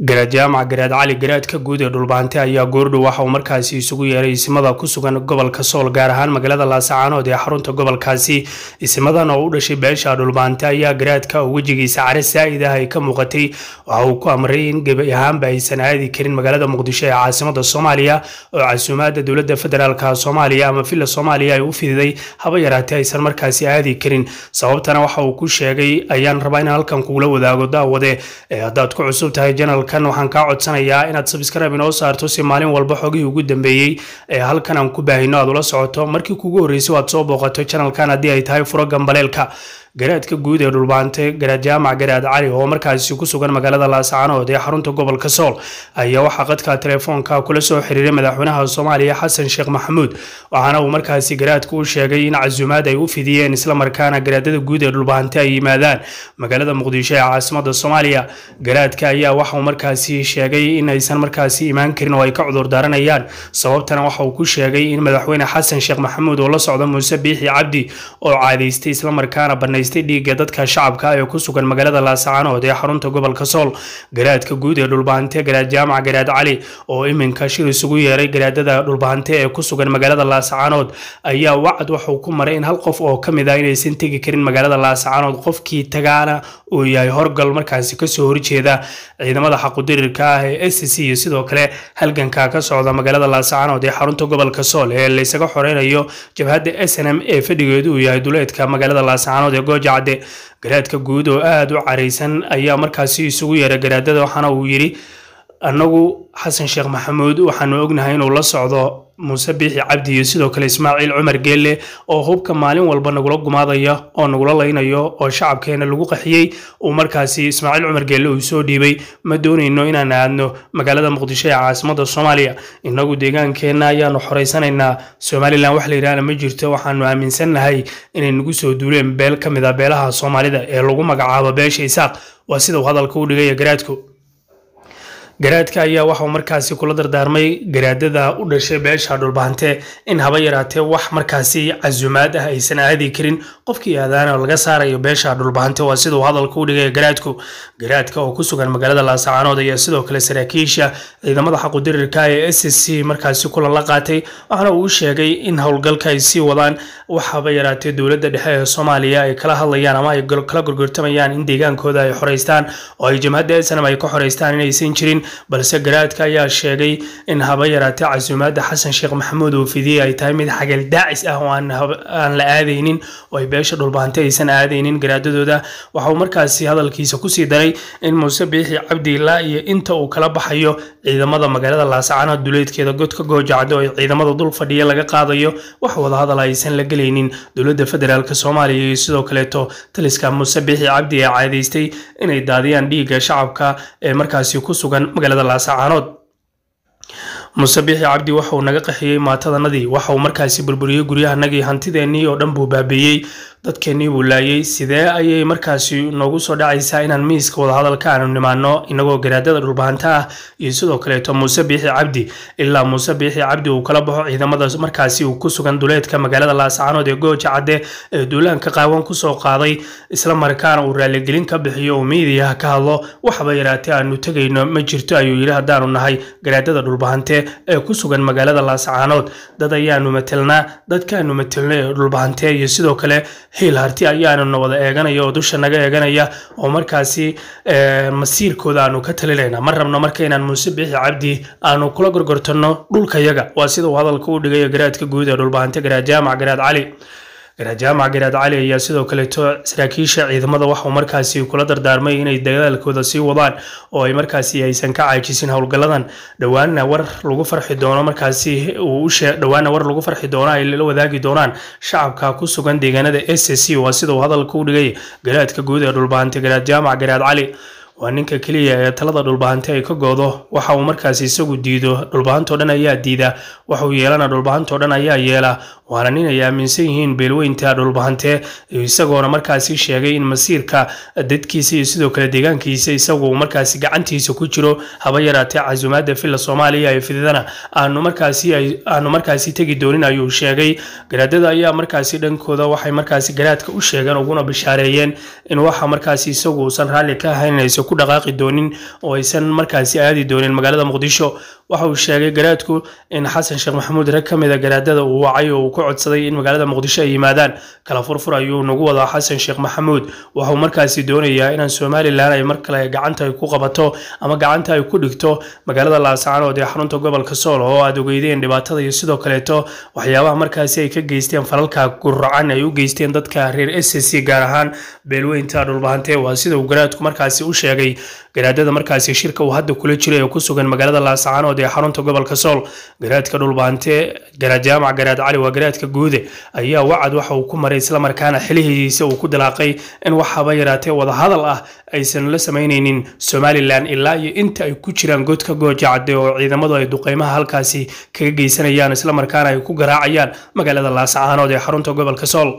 garaad jaamac garaad cali garaadka guud ee dhulbaante ayaa goordhow waxa uu markaasi isugu yeeray isimada ku sugan gobolka sool gaar ahaan magaalada laasacaanood ee xarunta gobolkaasi isimadan oo u dhashay beesha dhulbaante ayaa garaadka oo wejigiisa care saa'id ah ay ka muuqatay waxa uu ku amray in gebi ahaanba aysan aadi karin magaalada muqdisho ee caasimada soomaaliya oo casuumaada dowladda federaalka soomaaliya ama villa soomaaliya ay u fididay haba yaraatee aysan markaasi aadi karin sababtana waxa uu ku sheegay ayaan rabaa inaan halkan kugula wadaago daawade ee haddaad ku cusub tahay janal halkan waxaan kaa codsanayaa inaad sabskrib inoo saarto si maalin walba xogihii ugu dambeeyey ee halkan aan ku baahino aad ula socoto markii kugu horreysay waad soo booqato janalkan haddii ay tahay furo gambaleelka garaadka guud ee dhulbaante garaad jaamac ah, garaad cali oo markaasi ku sugan magaalada laascaanood ee xarunta gobolka sool ayaa waxaa qadka telefoonka kula soo xiriiray madaxweynaha soomaaliya xasan sheekh maxamuud waxaana uu markaasi garaadka u sheegay in casuumaad ay u fidiyeen islamarkaana garaadada guud ee dhulbaante ay yimaadaan magaalada muqdisho ee caasimada soomaaliya garaadka ayaa waxauu markaasi sheegay inaysan markaasi imaan karin oo ay ka cudur daaranayaan sababtana waxa uu ku sheegay in madaxweyne xasan sheekh maxamuud uu la socda muuse biixi cabdi oo caadaystay islamarkaana banaystay geystay dhiigga dadka shacabka ee ku sugan magaalada laasacanood ee xarunta gobolka sool garaadka guud ee dhulbahante garaad jaamac garaad cali oo iminka shir isugu yeeray garaadada dhulbahante ee ku sugan magaalada laasacanood ayaa wacad waxuu ku maray in hal qof oo ka mid ah inaysan tegi karin magaalada laasacanood qofkii tagaana uu yahay horgal markaasi kasoo horjeeda ciidamada xaqudirirka ah ee s c iyo sidoo kale halganka ka socda magaalada laasacanood ee xarunta gobolka sool ee laysaga xoreynayo jabhadda s n m ee fadhigeedu uu yahay duleedka magaalada laasacanood ee goojacade garaadka guud oo aada u caraysan ayaa markaasi isugu yeeray garaadada waxaana uu yidhi annagu xasan sheekh maxamuud waxaanu ognahay inuu la socdo muuse biixi cabdi iyo sidoo kale ismaaciil cumar geelle oo hubka maalin walba nagula gumaadaya oo nagula laynayo oo shacabkeena lagu qaxiyey uu markaasi ismaaciil cumar geelle uu soo dhiibay ma doonayno inaan aadno magaalada muqdisho ee caasimadda soomaaliya innagu deegaankeenna ayaanu xoraysanaynaa somalilan wax la yidhaahna ma jirto waxaanu aaminsannahay inay nagu soo duuleen beel ka mid a ah beelaha soomaalida ee lagu magacaabo beesha isaaq waa sida uu hadalka u dhigaya garaadku garaadka ayaa waxauu markaasi kula dardaarmay garaadada u dhashay beesha dhulbahante in haba yaraatee wax markaasi casuumaad ah aysan aadi karin qofkii aadaana laga saarayo beesha dhulbahante waa siduu hadalka u dhigaya garaadku garaadka oo ku sugan magaalada laasacaanood ayaa sidoo kale saraakiisha ciidamada xaqudirirka ee s c markaasi kulan qaatay waxaana uu sheegay in howlgalka ay sii wadaan wax haba yaraatee dowladda dhexe ee soomaaliya ay kala hadlayaan ama ay kala gorgortamayaan in deegaankooda ay xoraystaan oo ay jamhadda esanam ay ka xoraystaan inaysan jirin balse garaadka ayaa sheegay in haba yaraatay casuumaadda xasan sheekh maxamuud uu fidiyey ay tahay mid xagal daacis ah oo aan la aadaynin oo ay beesha dhulbahanti aysan aadaynin garaadadooda waxa uu markaasi hadalkiisa kusii daray in muuse biixi cabdi ilaa iyo inta uu kala baxayo ciidamada magaalada laasacana duleedkeeda godka goojacdo ay ciidamada dul fadhiya laga qaadayo wax wadahadal aysan la gelaynin dowladda federaalk soomaaliya iyo sidoo kaleeto taliska muuse biixi cabdi ee caadaystay inay daadiyaan dhiigga shacabka ee markaasi ku sugan magaalada laasacaanood biixi cabdi waxauu naga qaxiyey maatadanadii waxa uu markaasi burburiyey guryahanagii hantideennii oo dhan buu baabeeyey dadkeennii buu laayay sidee ayay markaasi noogu soo dhacaysaa inaan miiska wadahadalka aanu nimaano inagoo garaadada dhulbahanta ah iyo sidoo kaleeto muuse biixi cabdi ilaa muuse biixi cabdi uu kala baxo ciidamada markaasi uu ku sugan duleedka magaalada laascaanood ee gooja cadde ee duulaanka qaawan kusoo qaaday isla markaana uu raaligelin ka bixiyo uu miidiyaha ka hadlo waxba yaraatee aanu tegayno ma jirto ayuu yidhi haddaanu nahay garaadada dhulbahante ee ku sugan magaalada laascaanood dad ayaanu matelnaa dadkaanu matelno ee dhulbahante iyo sidoo kale hiil harti na wada eeganaya oo dusha naga eeganaya oo markaasi eh, masiirkooda aanu ka talinayna ma rabno marka inaan muuse biixi cabdi aanu kula gorgortanno dhulkayaga waa sida uu hadalka u dhigayo garaadka guud ee dhulbahante garaad jaamac garaad cali garajaamac garaad cali ayaa sidoo kaleeto saraakiisha ciidamada waxauu markaasi kula dardaarmay inay dagaalkooda sii wadaan oo ay markaasi aysan ka caajisin howlgalladan dhowaana war lagu farxi doono markaasi dhowaana war lagu farxi doono ay lala wadaagi doonaan shacabka ku sugan deegaanada s c waa sida uu hadalka u dhigay garaadka guud ee dhulbahantay garaad jaamac garaad cali waa ninka keliya ee talada dhulbahanti ay ka goodo waxa uu markaas isagu diido dhulbahantoo dhan ayaa diida waxauu yeelana dhulbahantoo dhan ayaa yeela waana nin ay aaminsan yihiin beelweynta dhulbahante isagoona markaasi sheegay in masiirka dadkiisa iyo sidoo kale deegaankiisa isagu markaasi gacantiisa ku jiro haba yaraatee casumaada filla soomaaliya ee fididana aanu markaasi aanu markaasi tegi doonin ayuu sheegay garaadada ayaa markaasi dhankooda waxay markaasi garaadka u sheegeen uguna bishaareeyeen in waxa markaasi isagu uusan raalli ka ahaynayso ku dhaqaaqi doonin oo aysan markaasi aadi doonin magaalada muqdisho waxa uu sheegay garaadku in xasan sheekh maxamuud rag ka mida garaadada uu wacay oo uu ka codsaday in magaalada muqdisho ay yimaadaan kala furfur ayuu nagu wadaa xasan sheekh maxamuud waxauu markaasi doonayaa inaan somalilan ay mar kale gacanta ay ku qabato ama gacanta ay ku dhigto magaalada laascaanood ee xarunta gobolka sool oo aad ogeydeen dhibaatada iyo sidoo kaleeto waxyaabaha markaasi ay ka geysteen falalka guracan ay u geysteen dadka reer s c gaar ahaan beelweynta dhulbahantee waa sida uu garaadku markaasi u sheegay sheegay garaadada markaasi shirka uu hadda kula jiray ee ku sugan magaalada laascaanood ee xarunta gobolka sool garaadka dhulbaante garaad jaamac garaad cali waa garaadka guude ayaa wacad waxa uu ku maray islamarkaana xilihiisa uu ku dalaaqay in waxaaba yaraatee wadahadal ah aysan la samaynaynin somalilan ilaa iyo inta ay ku jiraan godka goojacade oo ciidamadu ay duqeymaha halkaasi kaga geysanayaan islamarkaana ay ku garaacayaan magaalada laascaanood ee xarunta gobolka sool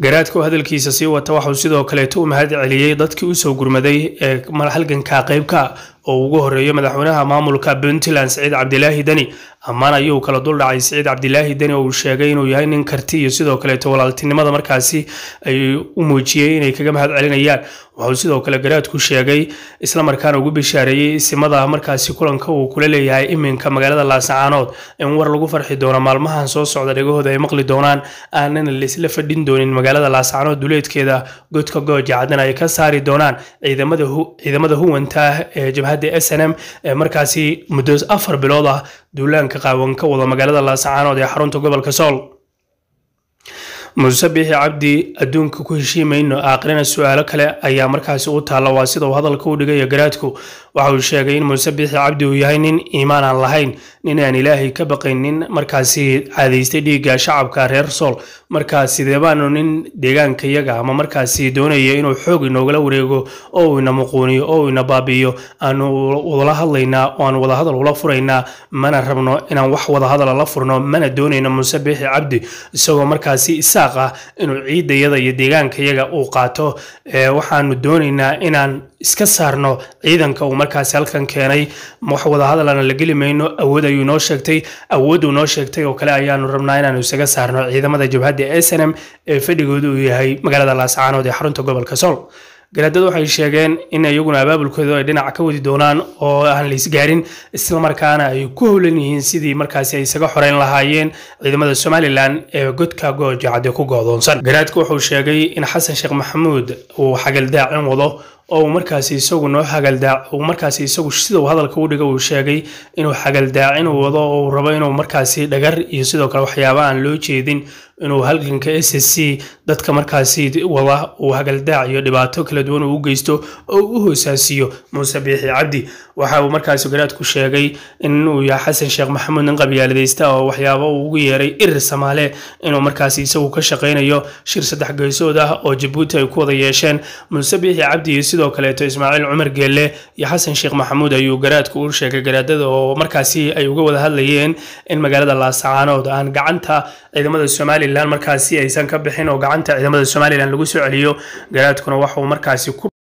garaadka oo hadalkiisa sii wata waxauu sidoo kaleeto u mahad celiyey dadkii u soo gurmaday ee halganka qeybka oo ugu horeeyo madaxweynaha maamulka puntland siciid cabdilaahi deni ammaan ayuu kala duldhacay siciid cabdilaahi deni oo uu sheegay inuu yahay nin karti iyo sidoo kaleeto walaaltinimada markaasi ay u muujiyeen inay kaga mahad celinayaan wuxuu sidoo kale garaadku sheegay isla markaana ugu bishaareeyey isimada markaasi kulanka uu kula leeyahay iminka magaalada laasacaanood in war lagu farxi doono maalmahan soo socda dhegahooda ay maqli doonaan aanan laisla fadhin doonin magaalada laasacaanood duleedkeeda godka gooja caddana ay ka saari doonaan ciidamada huwanta ee jabhada haddee s n m markaasi muddo afar bilood ah duulaanka qaawan ka wada magaalada laascaanood ee xarunta gobolka sool musebiixi cabdi adduunka ku heshiimayno aakhrina su-aalo kale ayaa markaasi u taalla waa sida uu hadalka u dhigayo garaadku waxa uu sheegay in musebiixi cabdi uu yahay nin iimaan aan lahayn nin aan ilaahay ka baqayn nin markaasi caadaystay dhiigga shacabka reer sool markaa sideebaanu nin deegaankayaga ama markaasi doonaya inuu xoog inoogala wareego oo uu ina muquuniyo oo uu ina baabi'iyo aanu ula hadlaynaa oo aan wadahadal ula furaynaa mana rabno inaan wax wadahadala la furno mana doonayno musebiixi cabdi isagoo markaasi isaa dhaqdhaqaaq ah inuu ciidayada iyo deegaankayaga uu qaato waxaanu doonaynaa inaan iska saarno ciidanka uu markaasi halkan keenay wax wadahadalana la geli mayno awood ayuu noo sheegtay awooduu noo sheegtay oo kale ayaanu rabnaa inaanu isaga saarno ciidamada jabhadda snm ee fadhigooda uu yahay magaalada laascaanood ee xarunta gobolka sool garaadadu waxay sheegeen in iyaguna abaabulkoodu ay dhinaca ka wadi doonaan oo aan la isgaarin islamarkaana ay ku howlan yihiin sidii markaasi ay isaga xoreyn lahaayeen ciidamada somalilan ee godka goojacde ku goodoonsan garaadka wuxuu sheegay in xasan sheekh maxamuud uu xagal wado oo markaasi isagu noo xagaldaac markaasi isagu sida uu hadalka u dhiga uu sheegay inuu xagaldaac inuu wado oo uu rabo inuu markaasi dhagar iyo sidoo kale waxyaaba aan loo jeedin inuu halganka s c dadka markaasi wada uu hagaldaac iyo dhibaato kala duwan uu u geysto oo u hoosaasiyo muuse biixi cabdi waxa uu markaasi garaad sheegay in uu yahay xasan sheekh maxamuud nin qabyaaladaysta oo waxyaaba uu ugu yeeray irir samaale inuu markaasi isagu ka shaqaynayo shir saddex geysood ah oo jabuuti ay ku wada yeesheen muuse biixi cabdi sidoo kaleeto ismaaciil cumar geelle iyo xasan sheekh maxamuud ayuu garaadka u sheegay garaadada oo markaasi ay uga wada hadlayeen in magaalada laasacaanood aan gacanta ciidamada somalilan markaasi aysan ka bixin oo gacanta ciidamada somalilan lagu soo celiyo garaadkuna waxauu markaasi ku